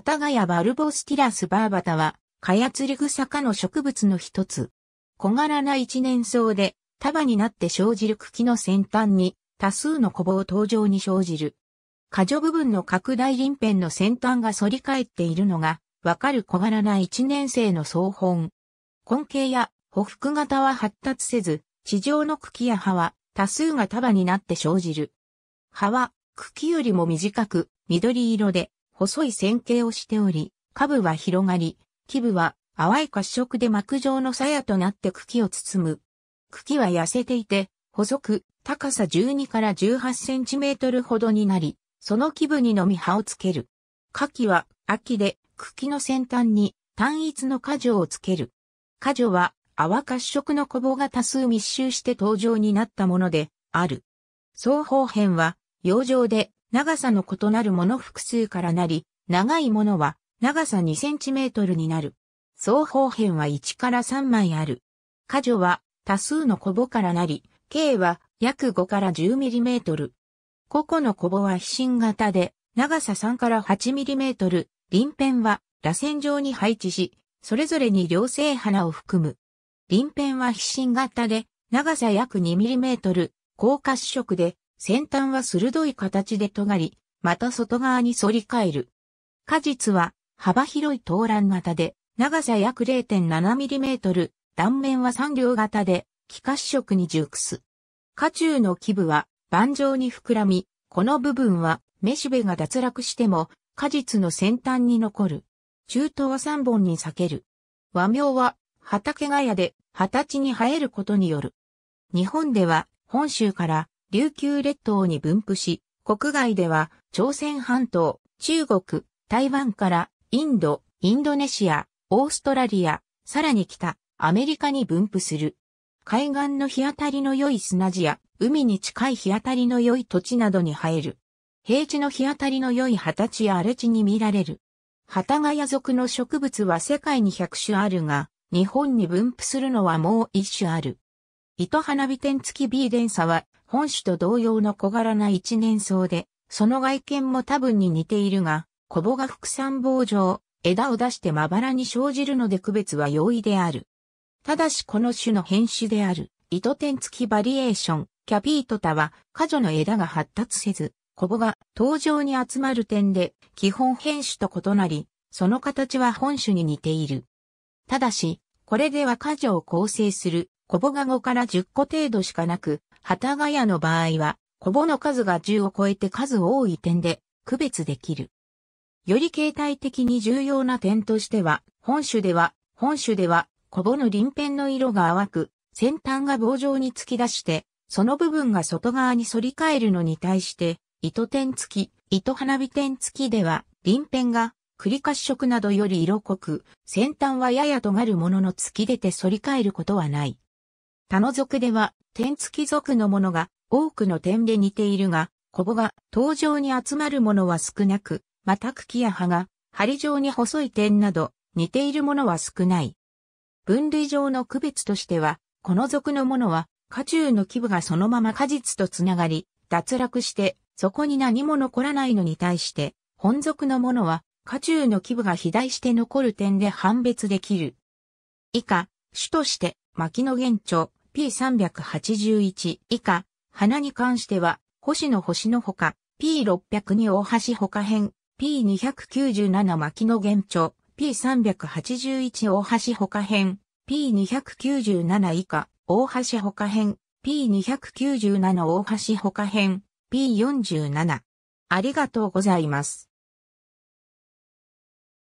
タガヤバルボスティラスバーバタは、カヤツリグサ科の植物の一つ。小柄な一年草で、束になって生じる茎の先端に、多数の小棒登場に生じる。過剰部分の拡大輪辺の先端が反り返っているのが、わかる小柄な一年生の草本。根茎や匍匐型は発達せず、地上の茎や葉は多数が束になって生じる。葉は茎よりも短く緑色で細い線形をしており、下部は広がり、基部は淡い褐色で膜状の鞘となって茎を包む。茎は痩せていて、細く、高さ12から18センチメートルほどになり、その基部にのみ葉をつける。花器は秋で茎の先端に単一の果樹をつける。果樹は淡褐色の小棒が多数密集して登場になったものである。双方辺は洋上で長さの異なるもの複数からなり、長いものは長さ 2cm になる。双方辺は1から3枚ある。果樹は多数のコボからなり、径は約5から 10mm。個々のコボは飛信型で、長さ3から 8mm、輪辺は螺旋状に配置し、それぞれに両性花を含む。輪辺は飛信型で、長さ約 2mm、高褐色で、先端は鋭い形で尖り、また外側に反り返る。果実は幅広い投卵型で、長さ約 0.7mm、断面は三両型で、気化色に熟す。果中の基部は盤状に膨らみ、この部分はめしべが脱落しても果実の先端に残る。中東は3本に裂ける。和名は畑ヶ谷で二十歳に生えることによる。日本では本州から琉球列島に分布し、国外では朝鮮半島、中国、台湾からインド、インドネシア、オーストラリア、さらに北、アメリカに分布する。海岸の日当たりの良い砂地や、海に近い日当たりの良い土地などに生える。平地の日当たりの良い畑地や荒れ地に見られる。旗ヶ谷族の植物は世界に100種あるが、日本に分布するのはもう1種ある。糸花火点付き B 連鎖は、本種と同様の小柄な一年草で、その外見も多分に似ているが、コボが副産棒状、枝を出してまばらに生じるので区別は容易である。ただしこの種の変種である、糸点付きバリエーション、キャピートタは、果樹の枝が発達せず、コボが登場に集まる点で、基本変種と異なり、その形は本種に似ている。ただし、これでは果樹を構成するコボが5から10個程度しかなく、旗ヶ谷の場合は、コボの数が10を超えて数多い点で区別できる。より形態的に重要な点としては、本種では、本種では、コボの鱗片の色が淡く、先端が棒状に突き出して、その部分が外側に反り返るのに対して、糸点付き、糸花火点付きでは、鱗片が繰り褐色などより色濃く、先端はやや尖るものの突き出て反り返ることはない。他の族では、天付き族のものが多くの点で似ているが、コボが登場に集まるものは少なく、また茎や葉が針状に細い点など似ているものは少ない。分類上の区別としては、この属のものは、果中の基部がそのまま果実とつながり、脱落して、そこに何も残らないのに対して、本属のものは、果中の基部が肥大して残る点で判別できる。以下、種として、牧野原著、P381 以下、花に関しては、星の星のほか、P602 大橋ほか編、P297 牧野玄著、P381 大橋ほか編、P297 以下、大橋ほか編、P297 大橋ほか編、P47。ありがとうございます。